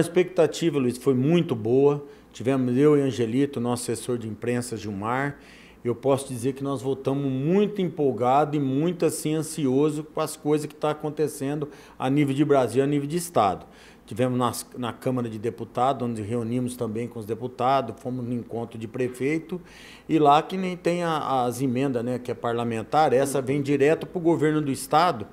A expectativa, Luiz, foi muito boa. Tivemos eu e Angelito, nosso assessor de imprensa, Gilmar. Eu posso dizer que nós voltamos muito empolgado e muito assim ansioso com as coisas que estão tá acontecendo a nível de Brasil, a nível de Estado. Tivemos nas, na Câmara de Deputados, onde reunimos também com os deputados, fomos no encontro de prefeito, e lá que nem tem a, as emendas, né, que é parlamentar, essa vem direto para o governo do Estado.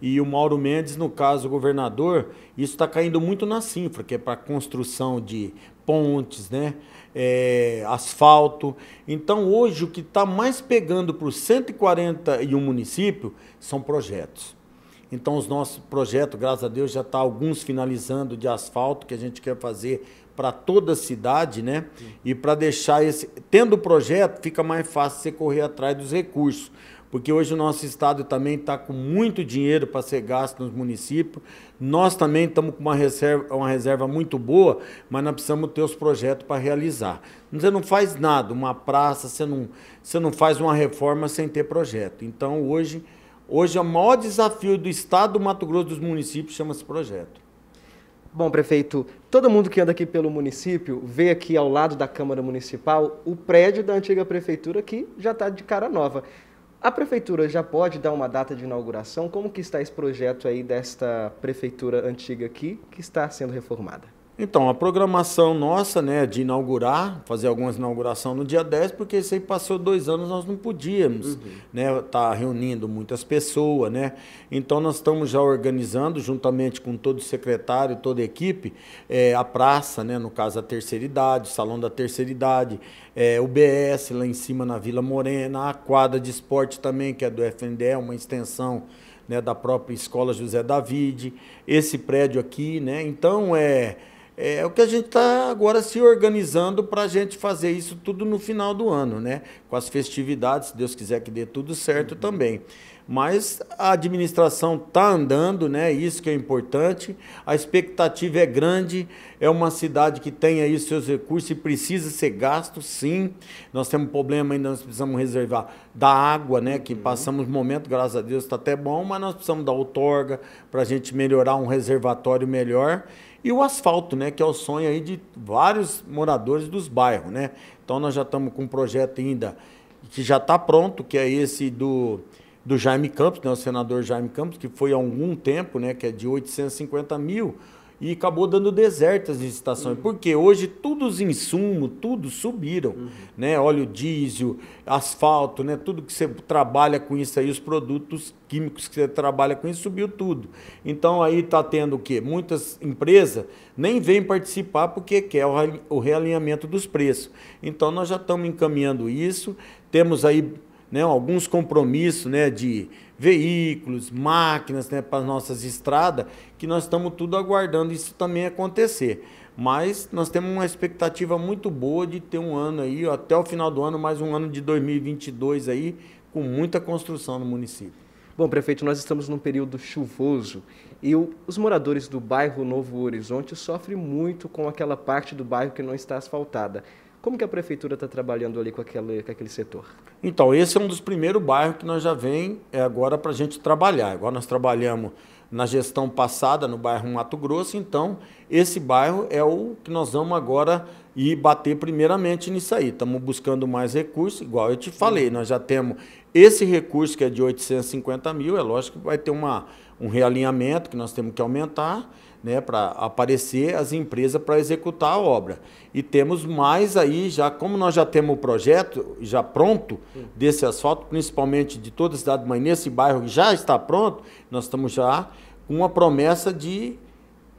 E o Mauro Mendes, no caso, o governador, isso está caindo muito na cifra, que é para construção de pontes, né? É, asfalto. Então, hoje, o que está mais pegando para os 141 municípios são projetos. Então, os nossos projetos, graças a Deus, já está alguns finalizando de asfalto, que a gente quer fazer para toda a cidade, né? Sim. E para deixar esse. Tendo o projeto, fica mais fácil você correr atrás dos recursos. Porque hoje o nosso estado também está com muito dinheiro para ser gasto nos municípios. Nós também estamos com uma reserva, uma reserva muito boa, mas nós precisamos ter os projetos para realizar. Você não faz nada, uma praça, você não, você não faz uma reforma sem ter projeto. Então, hoje Hoje, o maior desafio do Estado do Mato Grosso dos municípios chama-se projeto. Bom, prefeito, todo mundo que anda aqui pelo município vê aqui ao lado da Câmara Municipal o prédio da antiga prefeitura que já está de cara nova. A prefeitura já pode dar uma data de inauguração? Como que está esse projeto aí desta prefeitura antiga aqui que está sendo reformada? Então, a programação nossa, né, de inaugurar, fazer algumas inaugurações no dia 10, porque isso aí passou dois anos, nós não podíamos, uhum. né, tá reunindo muitas pessoas, né. Então, nós estamos já organizando, juntamente com todo o secretário, toda a equipe, é, a praça, né, no caso a terceira idade, o salão da terceira idade, é, o BS lá em cima na Vila Morena, a quadra de esporte também, que é do FNDE, uma extensão né, da própria Escola José david esse prédio aqui, né, então é é, é o que a gente está agora se organizando para a gente fazer isso tudo no final do ano, né? Com as festividades, se Deus quiser que dê tudo certo uhum. também. Mas a administração está andando, né? Isso que é importante. A expectativa é grande. É uma cidade que tem aí seus recursos e precisa ser gasto, sim. Nós temos um problema ainda, nós precisamos reservar da água, né? Que uhum. passamos momento, graças a Deus, está até bom, mas nós precisamos da outorga para a gente melhorar um reservatório melhor. E o asfalto, né? Que é o sonho aí de vários moradores dos bairros, né? Então nós já estamos com um projeto ainda que já está pronto, que é esse do do Jaime Campos, né, o senador Jaime Campos, que foi há algum tempo, né, que é de 850 mil, e acabou dando desertas as estações. Uhum. Porque hoje todos os insumos, tudo subiram, uhum. né? Óleo diesel, asfalto, né? Tudo que você trabalha com isso aí, os produtos químicos que você trabalha com isso, subiu tudo. Então aí está tendo o quê? Muitas empresas nem vêm participar porque quer o realinhamento dos preços. Então nós já estamos encaminhando isso, temos aí né, alguns compromissos né, de veículos, máquinas né, para as nossas estradas, que nós estamos tudo aguardando isso também acontecer. Mas nós temos uma expectativa muito boa de ter um ano aí, até o final do ano, mais um ano de 2022 aí, com muita construção no município. Bom, prefeito, nós estamos num período chuvoso e o, os moradores do bairro Novo Horizonte sofrem muito com aquela parte do bairro que não está asfaltada. Como que a prefeitura está trabalhando ali com aquele, com aquele setor? Então, esse é um dos primeiros bairros que nós já vem é, agora para a gente trabalhar. Agora nós trabalhamos na gestão passada no bairro Mato Grosso, então esse bairro é o que nós vamos agora ir bater primeiramente nisso aí. Estamos buscando mais recursos, igual eu te falei, nós já temos esse recurso que é de 850 mil, é lógico que vai ter uma, um realinhamento que nós temos que aumentar, né, para aparecer as empresas para executar a obra. E temos mais aí, já como nós já temos o projeto já pronto desse asfalto, principalmente de toda a cidade de Manhã, esse bairro já está pronto, nós estamos já com uma promessa de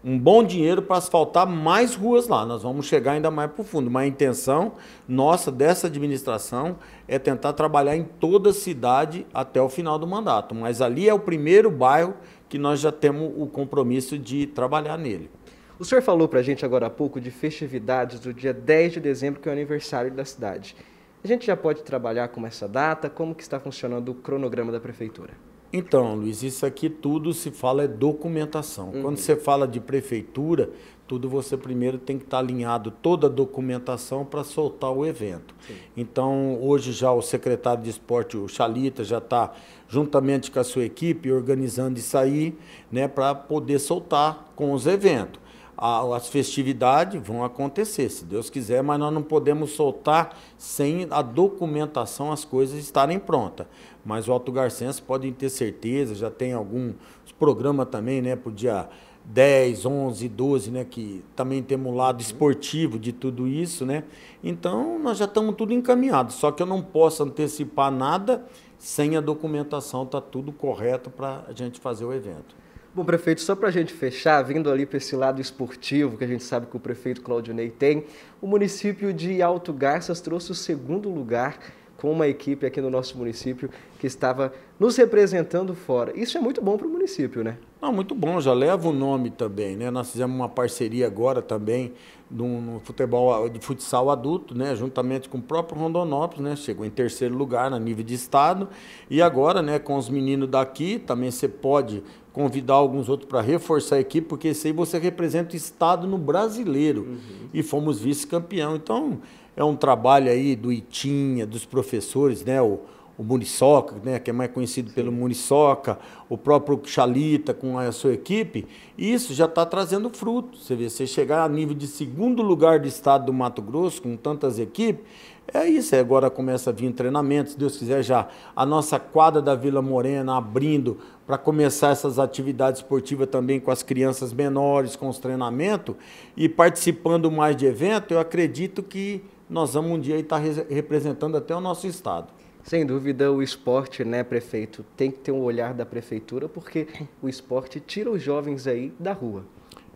um bom dinheiro para asfaltar mais ruas lá. Nós vamos chegar ainda mais para fundo. Mas a intenção nossa dessa administração é tentar trabalhar em toda a cidade até o final do mandato. Mas ali é o primeiro bairro que nós já temos o compromisso de trabalhar nele. O senhor falou para a gente agora há pouco de festividades do dia 10 de dezembro, que é o aniversário da cidade. A gente já pode trabalhar com essa data? Como que está funcionando o cronograma da prefeitura? Então, Luiz, isso aqui tudo se fala é documentação. Uhum. Quando você fala de prefeitura, tudo você primeiro tem que estar alinhado toda a documentação para soltar o evento. Sim. Então, hoje já o secretário de esporte, o Chalita, já está juntamente com a sua equipe organizando isso aí, né, para poder soltar com os eventos as festividades vão acontecer, se Deus quiser, mas nós não podemos soltar sem a documentação as coisas estarem prontas. Mas o Alto Garcense pode ter certeza, já tem alguns programas também, né, para o dia 10, 11, 12, né, que também temos um lado uhum. esportivo de tudo isso, né? Então, nós já estamos tudo encaminhado, só que eu não posso antecipar nada sem a documentação estar tá tudo correto para a gente fazer o evento. Bom, prefeito, só para a gente fechar, vindo ali para esse lado esportivo, que a gente sabe que o prefeito Claudio Ney tem, o município de Alto Garças trouxe o segundo lugar com uma equipe aqui no nosso município que estava nos representando fora. Isso é muito bom para o município, né? Não, muito bom, já leva o nome também, né? Nós fizemos uma parceria agora também no, no futebol de futsal adulto, né? Juntamente com o próprio Rondonópolis, né? Chegou em terceiro lugar na nível de estado. E agora, né, com os meninos daqui, também você pode convidar alguns outros para reforçar a equipe, porque isso aí você representa o estado no brasileiro. Uhum. E fomos vice-campeão. Então, é um trabalho aí do Itinha, dos professores, né? O, o Muriçoca, né, que é mais conhecido Sim. pelo Muriçoca, o próprio Chalita com a sua equipe, isso já está trazendo fruto. Você vê, você chegar a nível de segundo lugar do estado do Mato Grosso, com tantas equipes, é isso. É agora começa a vir treinamentos, se Deus quiser já, a nossa quadra da Vila Morena abrindo para começar essas atividades esportivas também com as crianças menores, com os treinamentos, e participando mais de evento, eu acredito que nós vamos um dia tá estar representando até o nosso estado. Sem dúvida, o esporte, né, prefeito, tem que ter um olhar da prefeitura, porque o esporte tira os jovens aí da rua.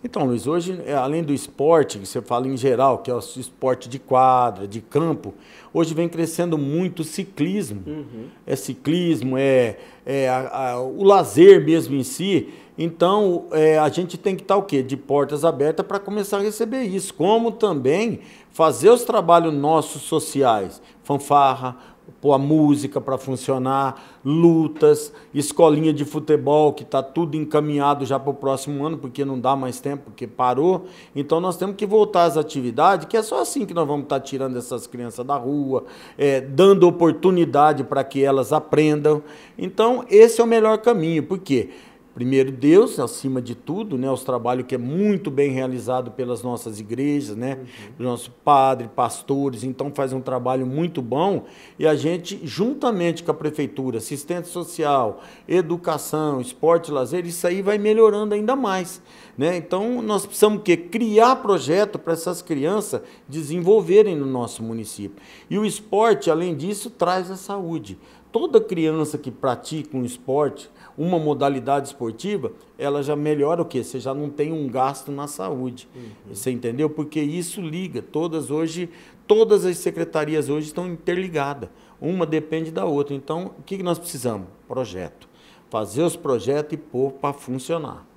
Então, Luiz, hoje, é, além do esporte, que você fala em geral, que é o esporte de quadra, de campo, hoje vem crescendo muito o ciclismo. Uhum. É ciclismo, é, é a, a, o lazer mesmo em si. Então, é, a gente tem que estar o quê? De portas abertas para começar a receber isso. Como também fazer os trabalhos nossos sociais, fanfarra, pôr a música para funcionar, lutas, escolinha de futebol, que está tudo encaminhado já para o próximo ano, porque não dá mais tempo, porque parou. Então nós temos que voltar às atividades, que é só assim que nós vamos estar tá tirando essas crianças da rua, é, dando oportunidade para que elas aprendam. Então esse é o melhor caminho, porque quê? primeiro Deus acima de tudo, né? Os trabalhos que é muito bem realizado pelas nossas igrejas, né? Uhum. Nosso padre, pastores, então faz um trabalho muito bom e a gente juntamente com a prefeitura, assistente social, educação, esporte, lazer, isso aí vai melhorando ainda mais, né? Então nós precisamos que criar projeto para essas crianças desenvolverem no nosso município. E o esporte, além disso, traz a saúde. Toda criança que pratica um esporte, uma modalidade esportiva, ela já melhora o quê? Você já não tem um gasto na saúde. Uhum. Você entendeu? Porque isso liga. Todas hoje, todas as secretarias hoje estão interligadas. Uma depende da outra. Então, o que nós precisamos? Projeto. Fazer os projetos e pôr para funcionar.